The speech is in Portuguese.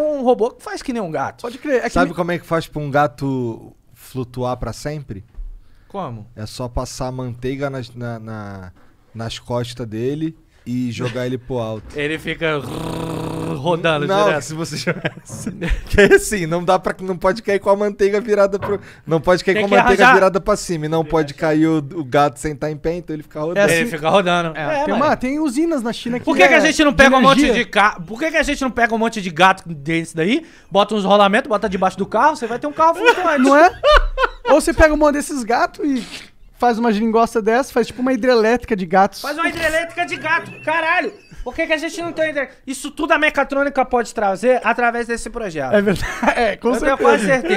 um robô que faz que nem um gato. Pode crer. É que Sabe me... como é que faz pra um gato flutuar para sempre? Como? É só passar manteiga nas, na, na, nas costas dele e jogar ele pro alto. Ele fica rodando não, direto. se você jogasse. que é assim, não dá para não pode cair com a manteiga virada pro não pode cair Tem com a manteiga arranjar. virada para cima, e não pode é. cair o, o gato sentar tá em pé, então ele fica rodando. É, assim, ele fica rodando. É, é tem, uma, tem usinas na China que Por que, é que a é gente não pega um monte de ca... Por que, que a gente não pega um monte de gato desse daí, bota uns rolamentos, bota debaixo do carro, você vai ter um carro funcionando. Não é? Ou você pega um monte desses gatos e faz uma geringosta dessa, faz tipo uma hidrelétrica de gatos. Faz uma hidrelétrica de gato, caralho! Por que, que a gente não tem. Isso tudo a mecatrônica pode trazer através desse projeto. É verdade. É, com eu certeza. tenho quase certeza.